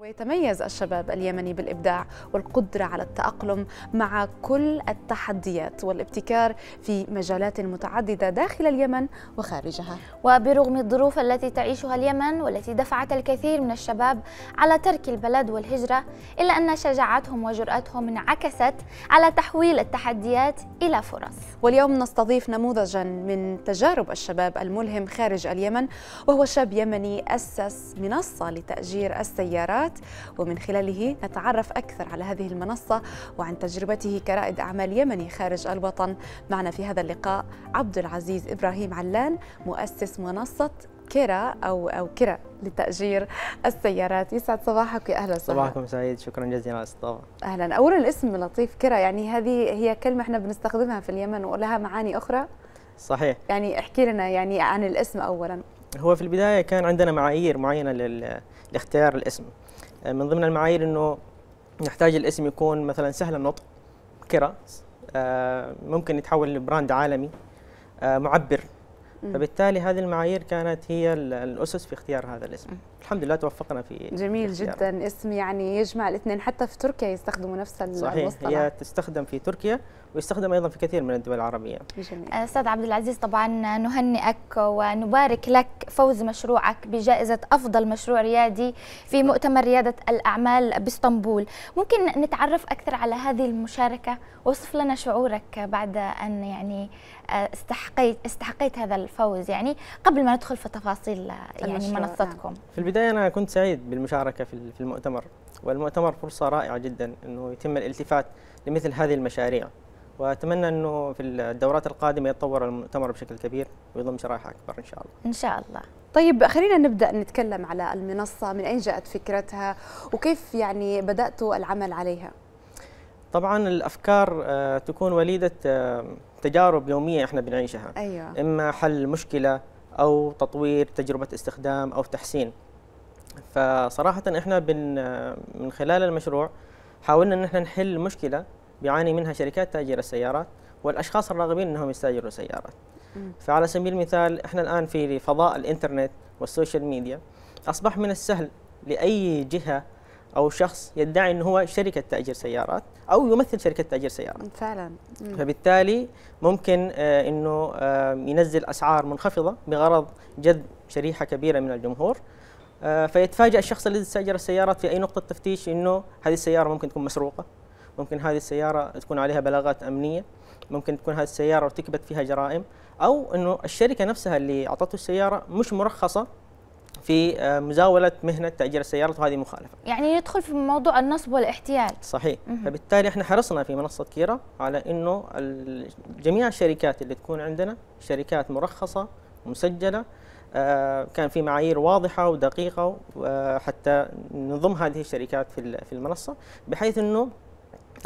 ويتميز الشباب اليمني بالإبداع والقدرة على التأقلم مع كل التحديات والابتكار في مجالات متعددة داخل اليمن وخارجها وبرغم الظروف التي تعيشها اليمن والتي دفعت الكثير من الشباب على ترك البلد والهجرة إلا أن شجاعتهم وجرأتهم انعكست على تحويل التحديات إلى فرص واليوم نستضيف نموذجا من تجارب الشباب الملهم خارج اليمن وهو شاب يمني أسس منصة لتأجير السيارات السنوات ومن خلاله نتعرف أكثر على هذه المنصة وعن تجربته كرائد أعمال يمني خارج الوطن معنا في هذا اللقاء عبد العزيز إبراهيم علان مؤسس منصة كرا أو أو كرا لتأجير السيارات يسعد صباحك يا أهلا وسهلا صباحكم سعيد شكرا جزيلا على الاستضافة أهلا أولا الاسم لطيف كرا يعني هذه هي كلمة احنا بنستخدمها في اليمن ولها معاني أخرى صحيح يعني احكي لنا يعني عن الاسم أولا هو في البداية كان عندنا معايير معينة لاختيار الاسم آه، من ضمن المعايير انه نحتاج الاسم يكون مثلا سهل النطق كرا آه، ممكن يتحول لبراند عالمي آه، معبر فبالتالي هذه المعايير كانت هي الاسس في اختيار هذا الاسم الحمد لله توفقنا في جميل في جدا اسم يعني يجمع الاثنين حتى في تركيا يستخدموا نفس صحيح المصطلح صحيح هي تستخدم في تركيا ويستخدم ايضا في كثير من الدول العربيه. جميل. استاذ عبد العزيز طبعا نهنئك ونبارك لك فوز مشروعك بجائزه افضل مشروع ريادي في مؤتمر رياده الاعمال باسطنبول، ممكن نتعرف اكثر على هذه المشاركه؟ وصف لنا شعورك بعد ان يعني آه، استحقيت استحقيت هذا الفوز يعني قبل ما ندخل في تفاصيل آه، يعني نعم. منصتكم. في البدايه انا كنت سعيد بالمشاركه في المؤتمر والمؤتمر فرصه رائعه جدا انه يتم الالتفات لمثل هذه المشاريع. واتمنى انه في الدورات القادمه يتطور المؤتمر بشكل كبير ويضم شرائح اكبر ان شاء الله. ان شاء الله. طيب خلينا نبدا نتكلم على المنصه من اين جاءت فكرتها وكيف يعني بداتوا العمل عليها؟ طبعا الافكار آه، تكون وليده آه، تجارب يوميه احنا بنعيشها. ايوه. اما حل مشكله او تطوير تجربه استخدام او تحسين. فصراحه احنا بن آه، من خلال المشروع حاولنا ان احنا نحل مشكله بيعاني منها شركات تاجر السيارات والاشخاص الراغبين انهم يستاجروا سيارات فعلى سبيل المثال احنا الان في فضاء الانترنت والسوشيال ميديا اصبح من السهل لاي جهه او شخص يدعي انه هو شركه تاجير سيارات او يمثل شركه تاجير سيارات فعلا مم. فبالتالي ممكن آه، انه آه، ينزل اسعار منخفضه بغرض جذب شريحه كبيره من الجمهور آه، فيتفاجئ الشخص الذي استاجر السيارات في اي نقطه تفتيش انه هذه السياره ممكن تكون مسروقه ممكن هذه السيارة تكون عليها بلاغات أمنية ممكن تكون هذه السيارة ارتكبت فيها جرائم أو أنه الشركة نفسها اللي أعطته السيارة مش مرخصة في آه، مزاولة مهنة تأجير السيارات وهذه مخالفة يعني ندخل في موضوع النصب والاحتيال صحيح مه. فبالتالي احنا حرصنا في منصة كيرا على أنه جميع الشركات اللي تكون عندنا شركات مرخصة مسجلة آه، كان في معايير واضحة ودقيقة آه، حتى نضم هذه الشركات في المنصة بحيث أنه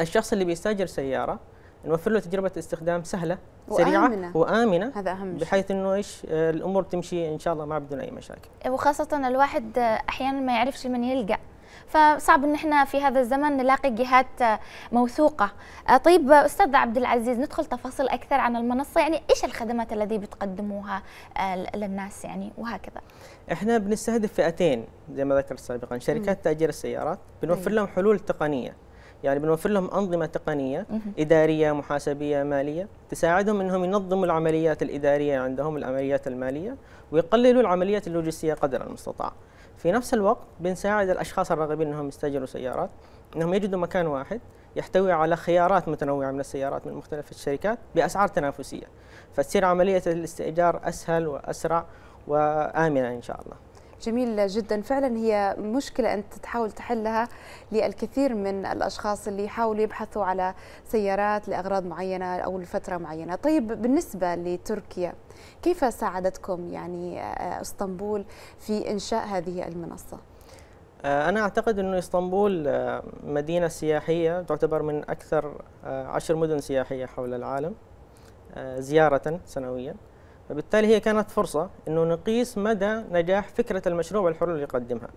الشخص اللي بيستاجر سياره نوفر له تجربه استخدام سهله سريعه وآمنة, وامنه هذا اهم شيء بحيث انه ايش آه، الامور تمشي ان شاء الله ما بدون اي مشاكل وخاصه الواحد آه، احيانا ما يعرفش من يلقى فصعب ان احنا في هذا الزمن نلاقي جهات آه، موثوقه طيب استاذ عبد العزيز ندخل تفاصيل اكثر عن المنصه يعني ايش الخدمات التي بتقدموها للناس يعني وهكذا احنا بنستهدف فئتين زي ما ذكرت سابقا شركات تاجير السيارات بنوفر طيب. لهم حلول تقنيه يعني بنوفر لهم أنظمة تقنية إدارية محاسبية مالية تساعدهم أنهم ينظموا العمليات الإدارية عندهم العمليات المالية ويقللوا العمليات اللوجستية قدر المستطاع في نفس الوقت بنساعد الأشخاص الراغبين أنهم يستأجروا سيارات أنهم يجدوا مكان واحد يحتوي على خيارات متنوعة من السيارات من مختلف الشركات بأسعار تنافسية فتصير عملية الاستئجار أسهل وأسرع وآمنة إن شاء الله جميل جدا فعلا هي مشكلة أنت تحاول تحلها للكثير من الأشخاص اللي يحاولوا يبحثوا على سيارات لأغراض معينة أو لفترة معينة طيب بالنسبة لتركيا كيف ساعدتكم يعني آه، اسطنبول في إنشاء هذه المنصة؟ آه، أنا أعتقد أن اسطنبول آه، مدينة سياحية تعتبر من أكثر عشر مدن سياحية حول العالم زيارة سنوياً فبالتالي هي كانت فرصة أنه نقيس مدى نجاح فكرة المشروع والحلول اللي يقدمها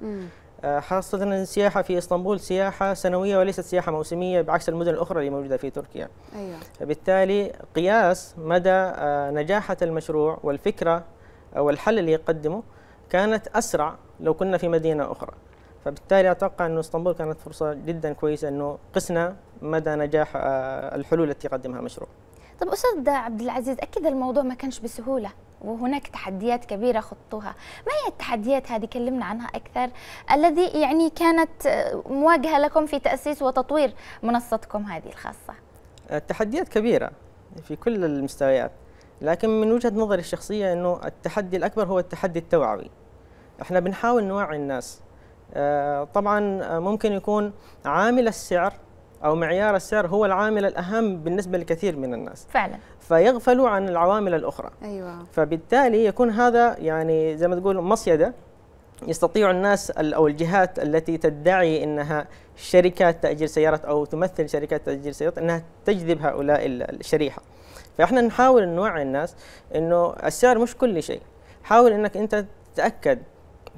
آه، خاصة أن السياحة في إسطنبول سياحة سنوية وليست سياحة موسمية بعكس المدن الأخرى اللي موجودة في تركيا أيوة. فبالتالي قياس مدى آه، نجاحة المشروع والفكرة أو آه، الحل اللي يقدمه كانت أسرع لو كنا في مدينة أخرى فبالتالي أتوقع أنه إسطنبول كانت فرصة جدا كويسة أنه قسنا مدى نجاح الحلول التي يقدمها المشروع طب أستاذ عبد العزيز أكيد الموضوع ما كانش بسهولة وهناك تحديات كبيرة خطوها ما هي التحديات هذه كلمنا عنها أكثر الذي يعني كانت مواجهة لكم في تأسيس وتطوير منصتكم هذه الخاصة التحديات كبيرة في كل المستويات لكن من وجهة نظري الشخصية أنه التحدي الأكبر هو التحدي التوعوي احنا بنحاول نوعي الناس آه، طبعا آه، ممكن يكون عامل السعر أو معيار السعر هو العامل الأهم بالنسبة لكثير من الناس فعلا فيغفلوا عن العوامل الأخرى أيوة. فبالتالي يكون هذا يعني زي ما تقول مصيدة يستطيع الناس أو الجهات التي تدعي أنها شركات تأجير سيارات أو تمثل شركات تأجير سيارات أنها تجذب هؤلاء الشريحة فإحنا نحاول نوعي الناس أنه السعر مش كل شيء حاول أنك أنت تتأكد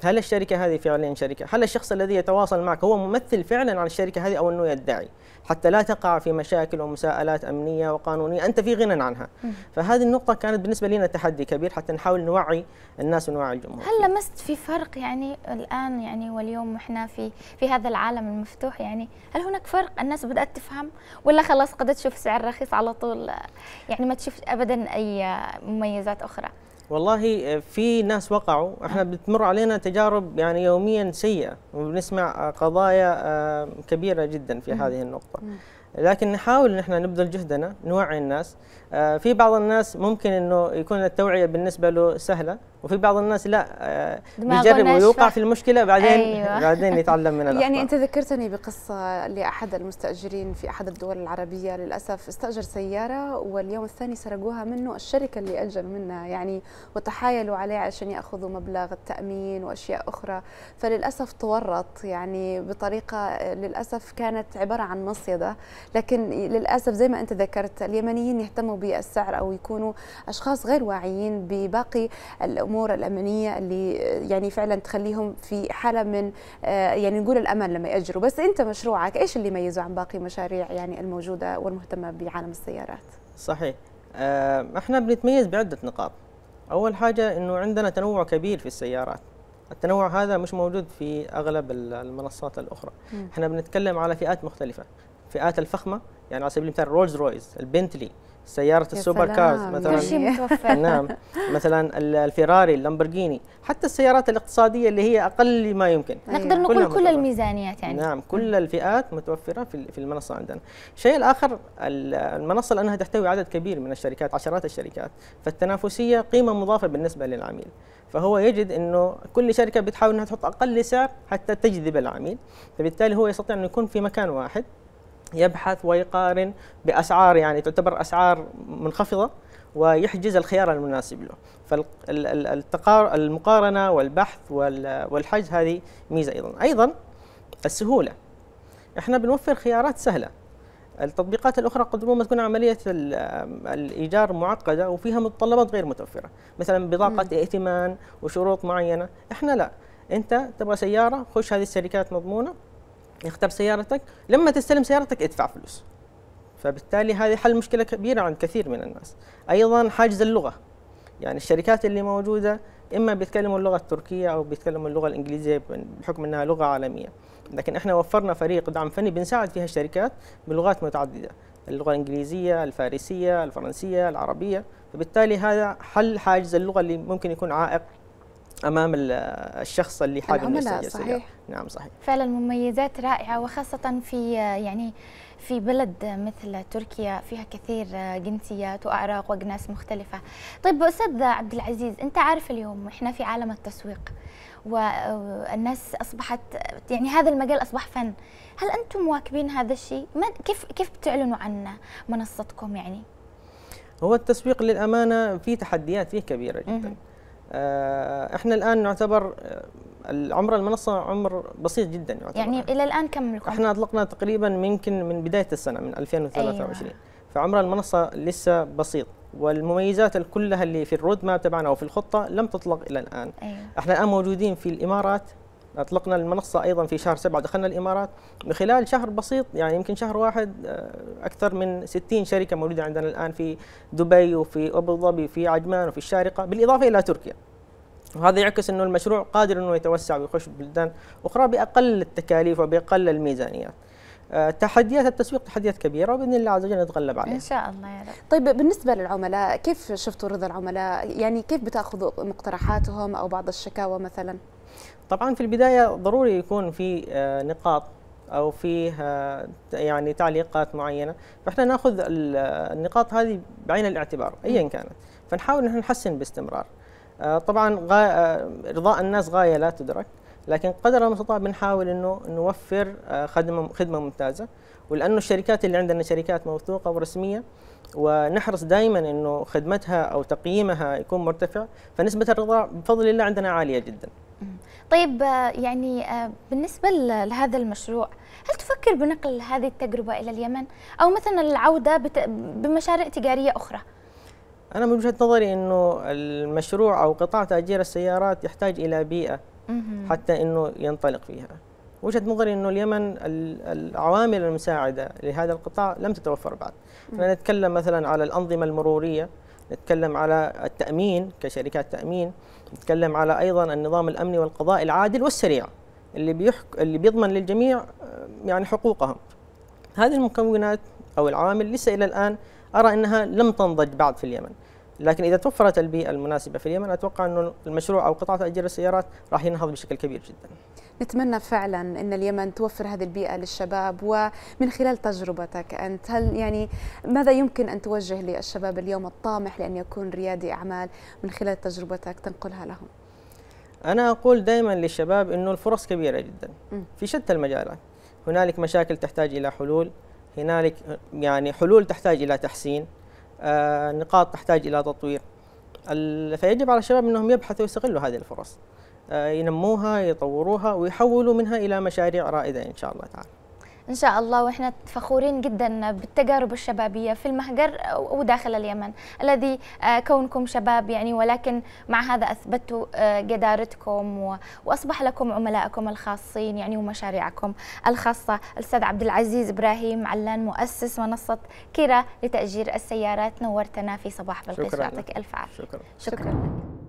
هل الشركة هذه فعليا شركة؟ هل الشخص الذي يتواصل معك هو ممثل فعلا عن الشركة هذه أو أنه يدعي؟ حتى لا تقع في مشاكل ومساءلات أمنية وقانونية أنت في غنى عنها فهذه النقطة كانت بالنسبة لنا تحدي كبير حتى نحاول نوعي الناس ونوعي الجمهور هل لمست في فرق يعني الآن يعني واليوم إحنا في في هذا العالم المفتوح يعني هل هناك فرق الناس بدأت تفهم ولا خلاص قد تشوف سعر رخيص على طول يعني ما تشوف أبدا أي مميزات أخرى؟ والله آه، في ناس وقعوا احنا بتمر علينا تجارب يعني يوميا سيئه وبنسمع آه، قضايا آه، كبيره جدا في هذه النقطه لكن نحاول نحن نبذل جهدنا نوعي الناس في بعض الناس ممكن انه يكون التوعيه بالنسبه له سهله وفي بعض الناس لا آه، بيجرب ويوقع في المشكله بعدين أيوة. بعدين يتعلم من يعني الأخطاء يعني انت ذكرتني بقصه لاحد المستاجرين في احد الدول العربيه للاسف استاجر سياره واليوم الثاني سرقوها منه الشركه اللي اجر منها يعني وتحايلوا عليه عشان ياخذوا مبلغ التامين واشياء اخرى فللاسف تورط يعني بطريقه للاسف كانت عباره عن مصيده لكن للاسف زي ما انت ذكرت اليمنيين يهتموا بالسعر او يكونوا اشخاص غير واعيين بباقي الامور الامنيه اللي يعني فعلا تخليهم في حاله من آه، يعني نقول الامل لما ياجروا بس انت مشروعك ايش اللي يميزه عن باقي مشاريع يعني الموجوده والمهتمه بعالم السيارات صحيح آه، احنا بنتميز بعده نقاط اول حاجه انه عندنا تنوع كبير في السيارات التنوع هذا مش موجود في اغلب المنصات الاخرى م. احنا بنتكلم على فئات مختلفه فئات الفخمه يعني على سبيل المثال رولز رويز البنتلي سياره السوبر كارز مثلا كل شيء متوفر نعم مثلا الفيراري اللامبرجيني حتى السيارات الاقتصاديه اللي هي اقل ما يمكن نقدر نقول كل, كل الميزانيات يعني نعم كل الفئات متوفره في المنصه عندنا الشيء الاخر المنصه لانها تحتوي عدد كبير من الشركات عشرات الشركات فالتنافسيه قيمه مضافه بالنسبه للعميل فهو يجد انه كل شركه بتحاول انها تحط اقل سعر حتى تجذب العميل فبالتالي هو يستطيع انه يكون في مكان واحد يبحث ويقارن باسعار يعني تعتبر اسعار منخفضه ويحجز الخيار المناسب له فالمقارنه والبحث والحجز هذه ميزه ايضا ايضا السهوله احنا بنوفر خيارات سهله التطبيقات الاخرى قد ربما تكون عمليه الايجار معقده وفيها متطلبات غير متوفره مثلا بطاقه ائتمان وشروط معينه احنا لا انت تبغى سياره خش هذه الشركات مضمونه اختر سيارتك لما تستلم سيارتك ادفع فلوس فبالتالي هذه حل مشكله كبيره عند كثير من الناس ايضا حاجز اللغه يعني الشركات اللي موجوده اما بيتكلموا اللغه التركيه او بيتكلموا اللغه الانجليزيه بحكم انها لغه عالميه لكن احنا وفرنا فريق دعم فني بنساعد فيها الشركات بلغات متعدده اللغه الانجليزيه الفارسيه الفرنسيه العربيه فبالتالي هذا حل حاجز اللغه اللي ممكن يكون عائق امام الشخص اللي حابب يسجل صحيح نعم صحيح فعلا مميزات رائعه وخاصه في يعني في بلد مثل تركيا فيها كثير جنسيات واعراق واجناس مختلفه طيب استاذ عبد العزيز انت عارف اليوم احنا في عالم التسويق والناس اصبحت يعني هذا المجال اصبح فن هل انتم مواكبين هذا الشيء كيف كيف بتعلنوا عن منصتكم يعني هو التسويق للامانه في تحديات فيه كبيره جدا آه، احنا الان نعتبر آه، عمر المنصه عمر بسيط جدا يعتبر يعني الى الان كم لكم؟ احنا اطلقنا تقريبا يمكن من بدايه السنه من 2023 أيوة. فعمر المنصه لسه بسيط والمميزات كلها اللي في الرود ماب تبعنا في الخطه لم تطلق الى الان أيوة. احنا الان موجودين في الامارات اطلقنا المنصه ايضا في شهر سبعه ودخلنا الامارات خلال شهر بسيط يعني يمكن شهر واحد آه، اكثر من 60 شركه موجوده عندنا الان في دبي وفي ابو ظبي وفي عجمان وفي الشارقه بالاضافه الى تركيا وهذا يعكس انه المشروع قادر انه يتوسع ويخش بلدان اخرى باقل التكاليف وباقل الميزانيات آه، تحديات التسويق تحديات كبيره وباذن الله عز وجل نتغلب عليها. ان شاء الله يا رب. طيب بالنسبه للعملاء كيف شفتوا رضا العملاء؟ يعني كيف بتاخذوا مقترحاتهم او بعض الشكاوى مثلا؟ طبعا في البدايه ضروري يكون في آه، نقاط او فيه آه، يعني تعليقات معينه فاحنا ناخذ النقاط هذه بعين الاعتبار ايا كانت فنحاول ان نحسن باستمرار طبعا ارضاء الناس غايه لا تدرك لكن قدر المستطاع بنحاول انه نوفر آه، خدمه خدمه ممتازه ولانه الشركات اللي عندنا شركات موثوقه ورسميه ونحرص دائما انه خدمتها او تقييمها يكون مرتفع فنسبه الرضا بفضل الله عندنا عاليه جدا. طيب آه، يعني آه، بالنسبه لهذا المشروع هل تفكر بنقل هذه التجربه الى اليمن او مثلا العوده بمشاريع تجاريه اخرى؟ انا من وجهه نظري انه المشروع او قطاع تاجير السيارات يحتاج الى بيئه حتى انه ينطلق فيها وجهه نظري انه اليمن العوامل المساعده لهذا القطاع لم تتوفر بعد احنا نتكلم مثلا على الانظمه المروريه نتكلم على التامين كشركات تامين نتكلم على ايضا النظام الامني والقضاء العادل والسريع اللي بيحك... اللي بيضمن للجميع آه، يعني حقوقهم هذه المكونات او العوامل لسه الى الان ارى انها لم تنضج بعد في اليمن لكن اذا توفرت البيئه المناسبه في اليمن اتوقع انه المشروع او قطاع تاجير السيارات راح ينهض بشكل كبير جدا. نتمنى فعلا ان اليمن توفر هذه البيئه للشباب ومن خلال تجربتك انت هل يعني ماذا يمكن ان توجه للشباب اليوم الطامح لان يكون ريادي اعمال من خلال تجربتك تنقلها لهم؟ انا اقول دائما للشباب انه الفرص كبيره جدا في شتى المجالات هنالك مشاكل تحتاج الى حلول هنالك يعني حلول تحتاج الى تحسين آه، نقاط تحتاج الى تطوير فيجب على الشباب انهم يبحثوا ويستغلوا هذه الفرص آه، ينموها يطوروها ويحولوا منها الى مشاريع رائده ان شاء الله تعالى إن شاء الله وإحنا فخورين جدا بالتجارب الشبابية في المهجر وداخل اليمن الذي آه، كونكم شباب يعني ولكن مع هذا أثبتوا آه، جدارتكم وأصبح لكم عملائكم الخاصين يعني ومشاريعكم الخاصة الأستاذ عبد العزيز إبراهيم علان مؤسس منصة كيرا لتأجير السيارات نورتنا في صباح بالقيس يعطيك ألف عافية شكرا, شكرا. شكرا.